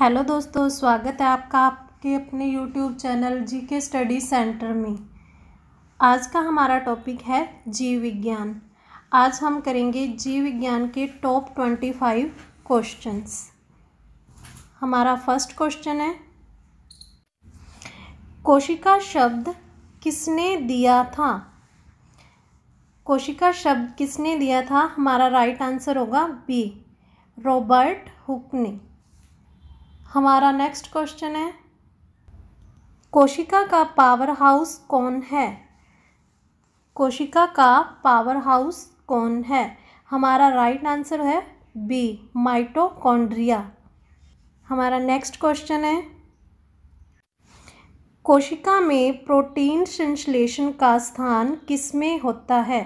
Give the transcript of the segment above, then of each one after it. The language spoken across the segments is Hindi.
हेलो दोस्तों स्वागत है आपका आपके अपने यूट्यूब चैनल जी के स्टडी सेंटर में आज का हमारा टॉपिक है जीव विज्ञान आज हम करेंगे जीव विज्ञान के टॉप ट्वेंटी फाइव क्वेश्चंस हमारा फर्स्ट क्वेश्चन है कोशिका शब्द किसने दिया था कोशिका शब्द किसने दिया था हमारा राइट आंसर होगा बी रॉबर्ट हुक ने हमारा नेक्स्ट क्वेश्चन है कोशिका का पावर हाउस कौन है कोशिका का पावर हाउस कौन है हमारा राइट right आंसर है बी माइटोकॉन्ड्रिया हमारा नेक्स्ट क्वेश्चन है कोशिका में प्रोटीन संश्लेषण का स्थान किसमें होता है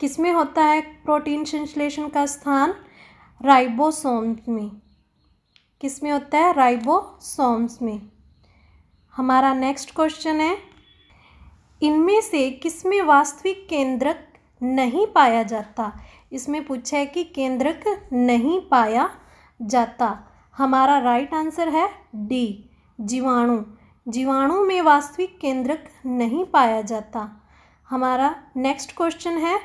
किसमें होता है प्रोटीन संश्लेषण का स्थान राइबोसोम में किस में होता है राइबोसोम्स में हमारा नेक्स्ट क्वेश्चन है इनमें से किस में वास्तविक केंद्रक नहीं पाया जाता इसमें पूछा है कि केंद्रक नहीं पाया जाता हमारा राइट आंसर है डी जीवाणु जीवाणु में वास्तविक केंद्रक नहीं पाया जाता हमारा नेक्स्ट क्वेश्चन है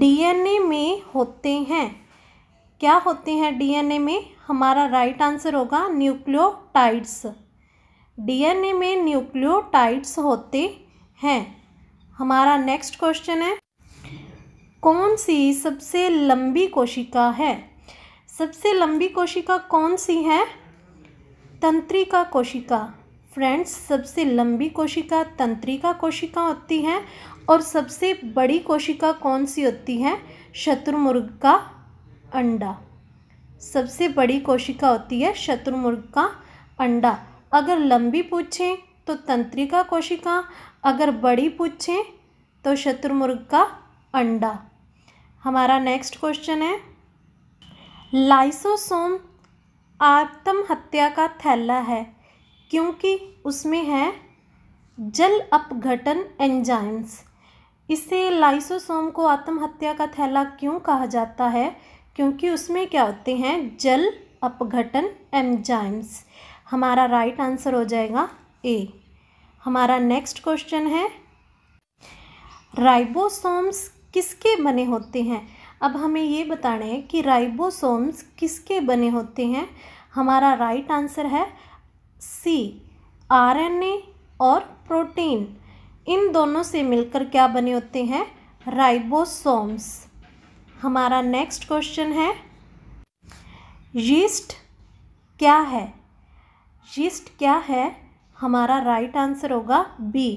डीएनए में होते हैं क्या होते हैं डीएनए में हमारा राइट आंसर होगा न्यूक्लियोटाइड्स डीएनए में न्यूक्लियोटाइड्स होते हैं हमारा नेक्स्ट क्वेश्चन है कौन सी सबसे लंबी कोशिका है सबसे लंबी कोशिका कौन सी है तंत्रिका कोशिका फ्रेंड्स सबसे लंबी कोशिका तंत्रिका कोशिका होती है और सबसे बड़ी कोशिका कौन सी होती है शत्रुमुर्ग का अंडा सबसे बड़ी कोशिका होती है शत्रुमुर्ग का अंडा अगर लंबी पूछें तो तंत्रिका कोशिका अगर बड़ी पूछें तो शत्रुमुर्ग का अंडा हमारा नेक्स्ट क्वेश्चन है लाइसोसोम आत्महत्या का थैला है क्योंकि उसमें है जल अपघटन एंजाइम्स इसे लाइसोसोम को आत्महत्या का थैला क्यों कहा जाता है क्योंकि उसमें क्या होते हैं जल अपघटन एंजाइम्स हमारा राइट आंसर हो जाएगा ए हमारा नेक्स्ट क्वेश्चन है राइबोसोम्स किसके बने होते हैं अब हमें ये बताना है कि राइबोसोम्स किसके बने होते हैं हमारा राइट आंसर है सी आरएनए और प्रोटीन इन दोनों से मिलकर क्या बने होते हैं राइबोसोम्स हमारा नेक्स्ट क्वेश्चन है यीस्ट क्या है यीस्ट क्या है हमारा राइट आंसर होगा बी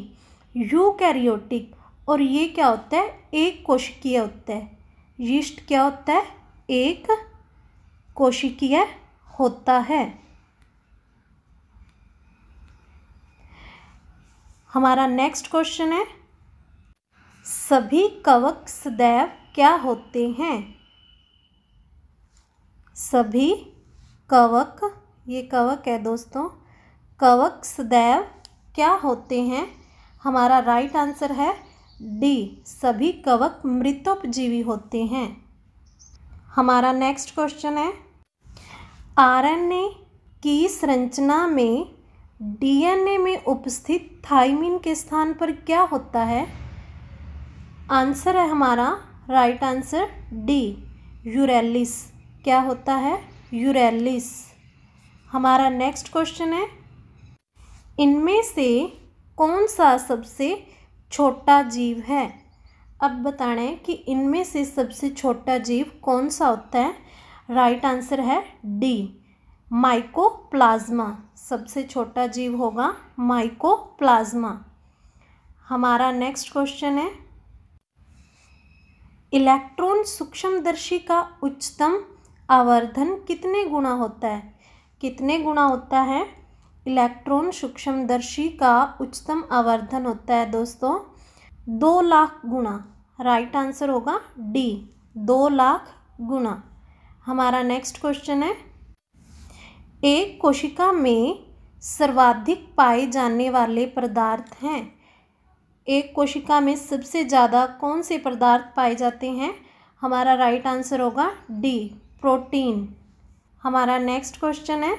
यू कैरियोटिक और ये क्या होता है एक कोशिकीय होता है यीस्ट क्या होता है एक कोशिकीय होता है हमारा नेक्स्ट क्वेश्चन है सभी कवक सदैव क्या होते हैं सभी कवक ये कवक है दोस्तों कवक सदैव क्या होते हैं हमारा राइट आंसर है डी सभी कवक मृतोपजीवी होते हैं हमारा नेक्स्ट क्वेश्चन है आरएनए की संरचना में डीएनए में उपस्थित थाइमिन के स्थान पर क्या होता है आंसर है हमारा राइट आंसर डी यूरेलिस क्या होता है यूरेलिस हमारा नेक्स्ट क्वेश्चन है इनमें से कौन सा सबसे छोटा जीव है अब बताना कि इनमें से सबसे छोटा जीव कौन सा होता है राइट right आंसर है डी माइकोप्लाज्मा सबसे छोटा जीव होगा माइकोप्लाज्मा हमारा नेक्स्ट क्वेश्चन है इलेक्ट्रॉन सूक्ष्मदर्शी का उच्चतम आवर्धन कितने गुणा होता है कितने गुणा होता है इलेक्ट्रॉन सूक्ष्मदर्शी का उच्चतम आवर्धन होता है दोस्तों दो लाख गुणा राइट आंसर होगा डी दो लाख गुणा हमारा नेक्स्ट क्वेश्चन है एक कोशिका में सर्वाधिक पाए जाने वाले पदार्थ हैं एक कोशिका में सबसे ज़्यादा कौन से पदार्थ पाए जाते हैं हमारा राइट आंसर होगा डी प्रोटीन हमारा नेक्स्ट क्वेश्चन है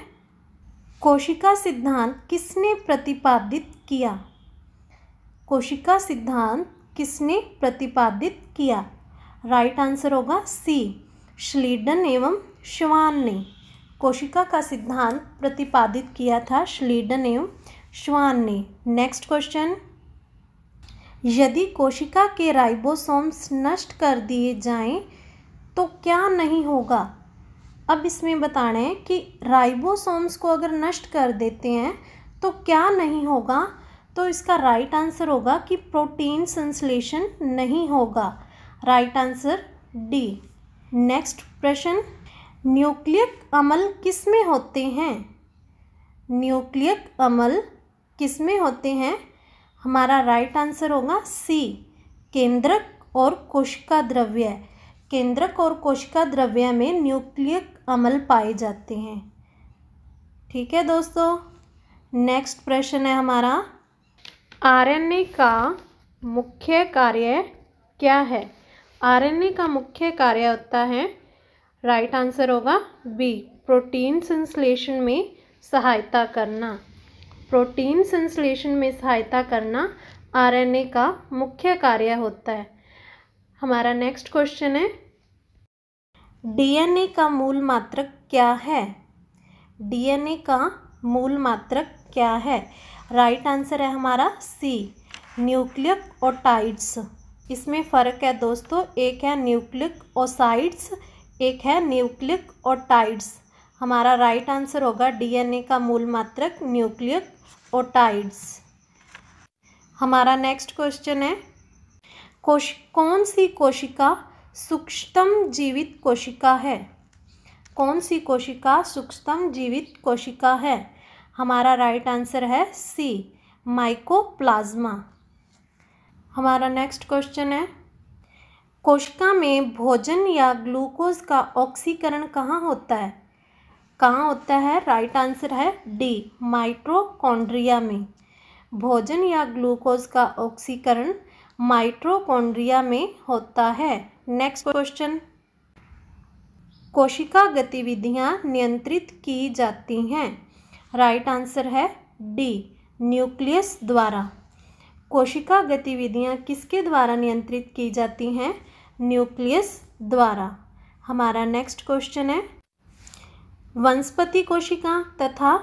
कोशिका सिद्धांत किसने प्रतिपादित किया कोशिका सिद्धांत किसने प्रतिपादित किया राइट आंसर होगा सी श्लीडन एवं श्वान ने कोशिका का सिद्धांत प्रतिपादित किया था श्लीडन एवं श्वान ने नेक्स्ट क्वेश्चन यदि कोशिका के राइबोसोम्स नष्ट कर दिए जाएं तो क्या नहीं होगा अब इसमें बता रहे हैं कि राइबोसोम्स को अगर नष्ट कर देते हैं तो क्या नहीं होगा तो इसका राइट आंसर होगा कि प्रोटीन संश्लेषण नहीं होगा राइट आंसर डी नेक्स्ट प्रश्न न्यूक्लियक अमल किस में होते हैं न्यूक्लियक अमल किस में होते हैं हमारा राइट आंसर होगा सी केंद्रक और कोशिका द्रव्य केंद्रक और कोशिका द्रव्य में न्यूक्लियक अमल पाए जाते हैं ठीक है दोस्तों नेक्स्ट प्रश्न है हमारा आरएनए का मुख्य कार्य क्या है आरएनए का मुख्य कार्य होता है राइट आंसर होगा बी प्रोटीन संश्लेषण में सहायता करना प्रोटीन संश्लेषण में सहायता करना आरएनए का मुख्य कार्य होता है हमारा नेक्स्ट क्वेश्चन है डीएनए का मूल मात्रक क्या है डीएनए का मूल मात्रक क्या है राइट right आंसर है हमारा सी न्यूक्लियक ओटाइड्स इसमें फ़र्क है दोस्तों एक है न्यूक्लिक ओसाइड्स एक है न्यूक्लिक ओटाइड्स हमारा राइट आंसर होगा डीएनए का मूल मात्रक न्यूक्लियर ओटाइड्स हमारा नेक्स्ट क्वेश्चन है कोश कौन सी कोशिका सूक्ष्मतम जीवित कोशिका है कौन सी कोशिका सूक्ष्मतम जीवित कोशिका है हमारा राइट आंसर है सी माइकोप्लाज्मा हमारा नेक्स्ट क्वेश्चन है कोशिका में भोजन या ग्लूकोज का ऑक्सीकरण कहाँ होता है कहाँ होता है राइट आंसर है डी माइट्रोकॉन्ड्रिया में भोजन या ग्लूकोज का ऑक्सीकरण माइट्रोकॉन्ड्रिया में होता है नेक्स्ट क्वेश्चन कोशिका गतिविधियाँ नियंत्रित की जाती हैं राइट आंसर है डी न्यूक्लियस द्वारा कोशिका गतिविधियाँ किसके द्वारा नियंत्रित की जाती हैं न्यूक्लियस द्वारा हमारा नेक्स्ट क्वेश्चन है वनस्पति कोशिका तथा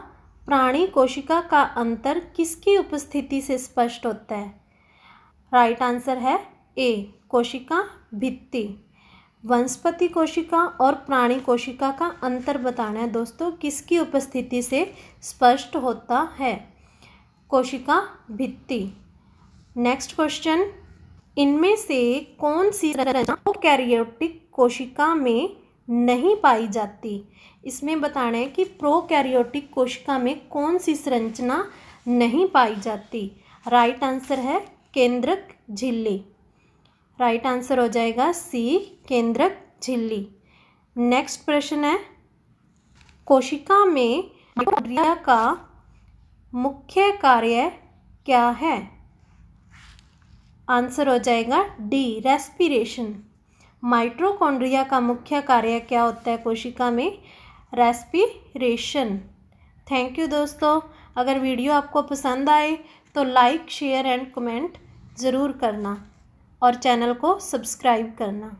प्राणी कोशिका का अंतर किसकी उपस्थिति से स्पष्ट होता है राइट right आंसर है ए कोशिका भित्ति वनस्पति कोशिका और प्राणी कोशिका का अंतर बताना है दोस्तों किसकी उपस्थिति से स्पष्ट होता है कोशिका भित्ति नेक्स्ट क्वेश्चन इनमें से कौन सी रचना कैरियोटिक कोशिका में नहीं पाई जाती इसमें बताना है कि प्रोकैरियोटिक कोशिका में कौन सी संरचना नहीं पाई जाती राइट आंसर है केंद्रक झिल्ली राइट आंसर हो जाएगा सी केंद्रक झिल्ली नेक्स्ट प्रश्न है कोशिका में माइटोकॉन्ड्रिया का मुख्य कार्य क्या है आंसर हो जाएगा डी रेस्पिरेशन माइट्रोकॉन्ड्रिया का मुख्य कार्य क्या होता है कोशिका में रेस्पिरेशन थैंक यू दोस्तों अगर वीडियो आपको पसंद आए तो लाइक शेयर एंड कमेंट ज़रूर करना और चैनल को सब्सक्राइब करना